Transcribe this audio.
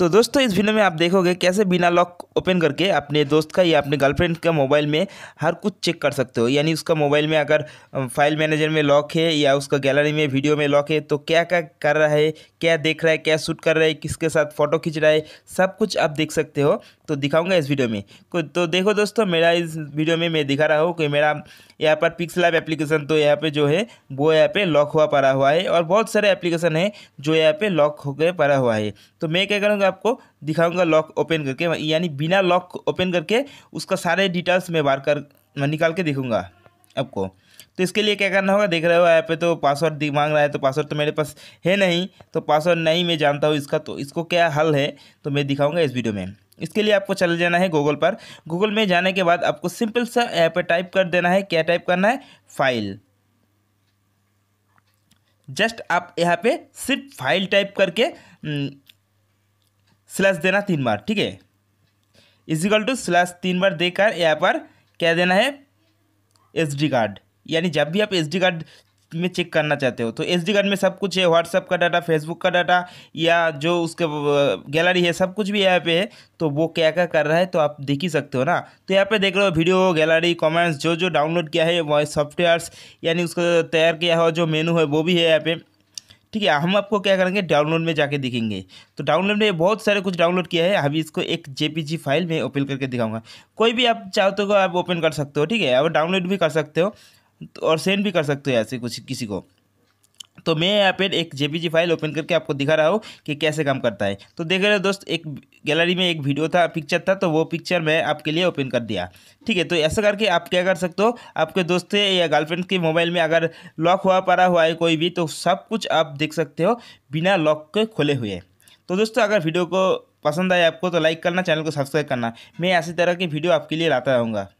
तो दोस्तों इस वीडियो में आप देखोगे कैसे बिना लॉक ओपन करके अपने दोस्त का या अपने गर्लफ्रेंड का मोबाइल में हर कुछ चेक कर सकते हो यानी उसका मोबाइल में अगर फाइल मैनेजर में लॉक है या उसका गैलरी में वीडियो में लॉक है तो क्या क्या कर रहा है क्या देख रहा है क्या शूट कर रहा है किसके साथ फ़ोटो खींच रहा है सब कुछ आप देख सकते हो तो दिखाऊँगा इस वीडियो में तो देखो दोस्तों मेरा इस वीडियो में मैं दिखा रहा हूँ कि मेरा यहाँ पर पिक्स ऐप एप्लीकेशन तो यहाँ पर जो है वो यहाँ पर लॉक हुआ पड़ा हुआ है और बहुत सारे एप्लीकेशन है जो यहाँ पर लॉक होकर पड़ा हुआ है तो मैं क्या करूँगा आपको दिखाऊंगा लॉक ओपन करके यानी बिना लॉक ओपन करके उसका सारे डिटेल्स मैं बार कर निकाल के देखूंगा आपको तो इसके लिए क्या करना होगा देख रहे हो ऐप पे तो पासवर्ड मांग रहा है तो पासवर्ड तो मेरे पास है नहीं तो पासवर्ड नहीं मैं जानता हूँ इसका तो इसको क्या हल है तो मैं दिखाऊँगा इस वीडियो में इसके लिए आपको चले जाना है गूगल पर गूगल में जाने के बाद आपको सिंपल सा ऐप पे टाइप कर देना है क्या टाइप करना है फाइल जस्ट आप यहाँ पे सिर्फ फाइल टाइप करके हम्म, स्लैश देना तीन बार ठीक है इजिकल टू स्लैश तीन बार देकर यहाँ पर क्या देना है एस डी कार्ड यानी जब भी आप एस डी कार्ड में चेक करना चाहते हो तो एस डी कार्ड में सब कुछ है व्हाट्सअप का डाटा फेसबुक का डाटा या जो उसके गैलरी है सब कुछ भी यहाँ पे है तो वो क्या क्या कर रहा है तो आप देख ही सकते हो ना तो यहाँ पे देख रहे हो वीडियो गैलरी कमेंट्स जो जो डाउनलोड किया है वॉइस सॉफ्टवेयर्स यानी उसको तैयार किया हुआ जो मेनू है वो भी है यहाँ पे ठीक है हम आपको क्या करेंगे डाउनलोड में जाके दिखेंगे तो डाउनलोड में बहुत सारे कुछ डाउनलोड किया है अभी इसको एक जेपीजी फाइल में ओपन करके दिखाऊंगा कोई भी आप चाहो तो आप ओपन कर सकते हो ठीक है आप डाउनलोड भी कर सकते हो तो और सेंड भी कर सकते हो ऐसे कुछ किसी को तो मैं यहाँ पर एक जे फाइल ओपन करके आपको दिखा रहा हूँ कि कैसे काम करता है तो देख रहे हो दोस्त एक गैलरी में एक वीडियो था पिक्चर था तो वो पिक्चर मैं आपके लिए ओपन कर दिया ठीक है तो ऐसा करके आप क्या कर सकते हो आपके दोस्त या गर्लफ्रेंड के मोबाइल में अगर लॉक हुआ पड़ा हुआ है कोई भी तो सब कुछ आप देख सकते हो बिना लॉक के खोले हुए तो दोस्तों अगर वीडियो को पसंद आए आपको तो लाइक करना चैनल को सब्सक्राइब करना मैं ऐसी तरह की वीडियो आपके लिए लाता रहूँगा